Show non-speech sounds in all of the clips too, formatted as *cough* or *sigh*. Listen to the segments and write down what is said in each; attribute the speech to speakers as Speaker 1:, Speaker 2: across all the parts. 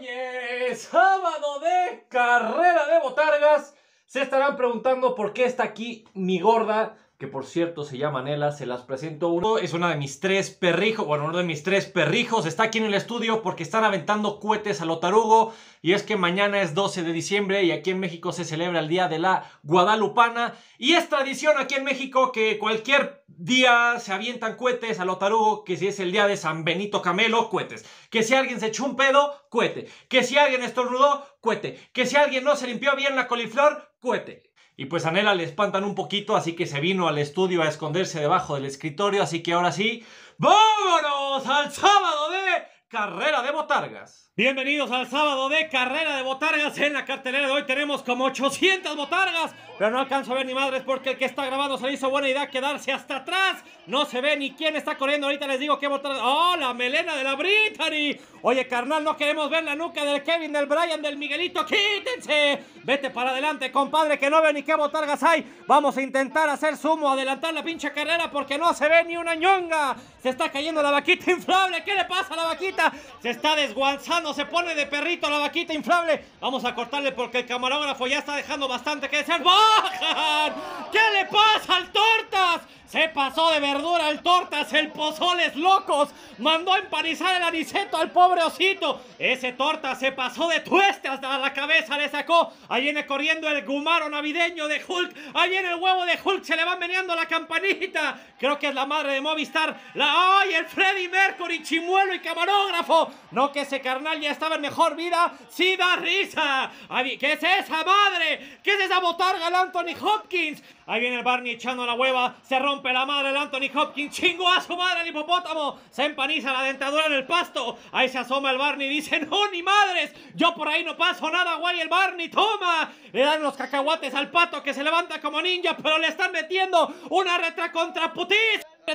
Speaker 1: es sábado de carrera de botargas. Se estarán preguntando por qué está aquí mi gorda que por cierto se llama Nela, se las presento uno. Es una de mis tres perrijos, bueno, uno de mis tres perrijos está aquí en el estudio porque están aventando cohetes a lo Y es que mañana es 12 de diciembre y aquí en México se celebra el Día de la Guadalupana. Y es tradición aquí en México que cualquier día se avientan cohetes a lo que si es el día de San Benito Camelo, cohetes. Que si alguien se echó un pedo, cohete. Que si alguien estornudó, cohete. Que si alguien no se limpió bien la coliflor, cohete. Y pues a le espantan un poquito, así que se vino al estudio a esconderse debajo del escritorio. Así que ahora sí, ¡vámonos al
Speaker 2: sábado de Carrera de Botargas. Bienvenidos al sábado de Carrera de Botargas. En la cartelera de hoy tenemos como 800 botargas, pero no alcanzo a ver ni madres porque el que está grabando se le hizo buena idea quedarse hasta atrás. No se ve ni quién está corriendo. Ahorita les digo qué botargas. ¡Oh, la melena de la Brittany! Oye, carnal, no queremos ver la nuca del Kevin, del Brian, del Miguelito. ¡Quítense! Vete para adelante, compadre, que no ve ni qué botargas hay. Vamos a intentar hacer sumo, adelantar la pinche carrera porque no se ve ni una ñonga. Se está cayendo la vaquita inflable. ¿Qué le pasa a la vaquita? Se está desguanzando, se pone de perrito la vaquita inflable. Vamos a cortarle porque el camarógrafo ya está dejando bastante que decir. ¡Bajan! ¿Qué le pasa al toro? Se pasó de verdura el tortas, el pozoles locos. Mandó a empanizar el aniceto al pobre osito. Ese torta se pasó de tueste hasta la cabeza, le sacó. Ahí viene corriendo el gumaro navideño de Hulk. Ahí viene el huevo de Hulk, se le va meneando la campanita. Creo que es la madre de Movistar. La ¡Ay! El Freddy Mercury, chimuelo y camarógrafo. No que ese carnal ya estaba en mejor vida. Sí da risa. ¿Qué es esa madre? ¿Qué es esa botarga Anthony Hopkins? Ahí viene el Barney echando la hueva. Se rompe la madre el Anthony Hopkins. Chingo a su madre el hipopótamo. Se empaniza la dentadura en el pasto. Ahí se asoma el Barney y dice, no, ni madres. Yo por ahí no paso nada, guay. El Barney, toma. Le dan los cacahuates al pato que se levanta como ninja, pero le están metiendo una retra contra putis.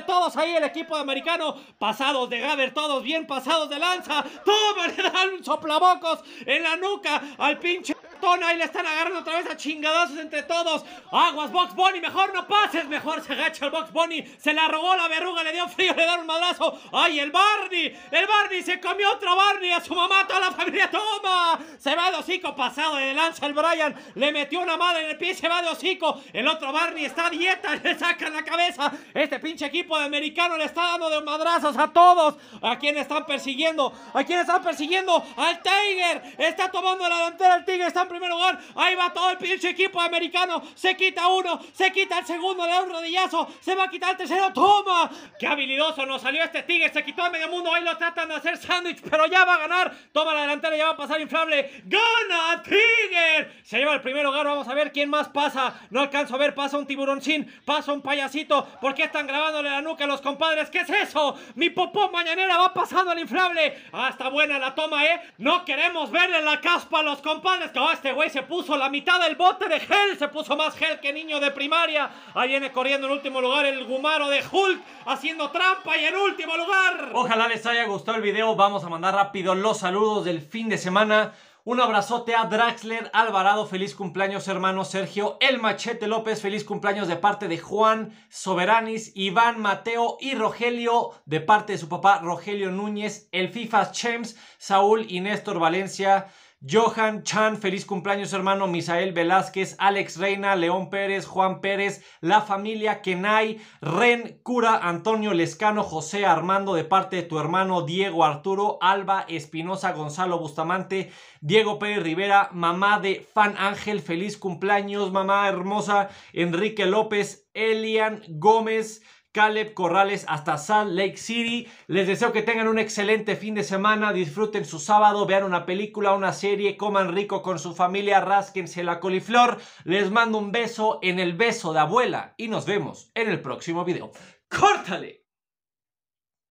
Speaker 2: Todos ahí, el equipo de americano, pasados de Gaber, todos bien pasados de lanza. Toma, *laughs* le dan un en la nuca al pinche Tona. Ahí le están agarrando otra vez a chingadazos entre todos. Aguas, Box Bunny. Mejor no pases. Mejor se agacha el Box Bunny. Se la robó la verruga. Le dio frío. Le da un madrazo. Ay, el Barney. El Barney se comió otro Barney. A su mamá, toda la familia. Toma. Se va de hocico pasado. Le lanza el Brian. Le metió una madre en el pie. Se va de hocico. El otro Barney está a dieta. *laughs* Le saca la cabeza. Este pinche equipo de americano le está dando de madrazos a todos. ¿A quién están persiguiendo? ¿A quién están persiguiendo? Al Tiger. Está tomando la delantera el Tiger. Está primer lugar. Ahí va todo el pinche equipo americano. Se quita uno, se quita el segundo, le da un rodillazo, se va a quitar el tercero. ¡Toma! ¡Qué habilidoso nos salió este Tigre! Se quitó a medio mundo. Ahí lo tratan de hacer sándwich, pero ya va a ganar. Toma la delantera, ya va a pasar inflable. ¡Gana Tigre! Se lleva el primer hogar. Vamos a ver quién más pasa. No alcanzo a ver. Pasa un tiburón tiburoncín. Pasa un payasito. ¿Por qué están grabándole la nuca a los compadres? ¿Qué es eso? Mi popó mañanera va pasando al inflable. Ah, está buena la toma, ¿eh? No queremos verle la caspa a los compadres. Que oh, este güey se puso la mitad del bote de gel. Se puso más gel que niño de primaria. Ahí viene corriendo en último lugar el Gumaro de Hulk. Haciendo trampa y en último lugar. Ojalá
Speaker 1: les haya gustado el video. Vamos a mandar rápido los saludos del fin de semana. Un abrazote a Draxler Alvarado, feliz cumpleaños hermano Sergio, El Machete López, feliz cumpleaños de parte de Juan Soberanis, Iván Mateo y Rogelio de parte de su papá Rogelio Núñez, el FIFA Champs, Saúl y Néstor Valencia. Johan Chan, feliz cumpleaños hermano, Misael Velázquez, Alex Reina, León Pérez, Juan Pérez, la familia Kenai, Ren Cura, Antonio Lescano, José Armando, de parte de tu hermano Diego Arturo, Alba Espinosa, Gonzalo Bustamante, Diego Pérez Rivera, mamá de Fan Ángel, feliz cumpleaños, mamá hermosa, Enrique López, Elian Gómez, Caleb Corrales hasta Salt Lake City. Les deseo que tengan un excelente fin de semana, disfruten su sábado, vean una película, una serie, coman rico con su familia, rásquense la coliflor. Les mando un beso en el beso de abuela y nos vemos en el próximo video. ¡Córtale!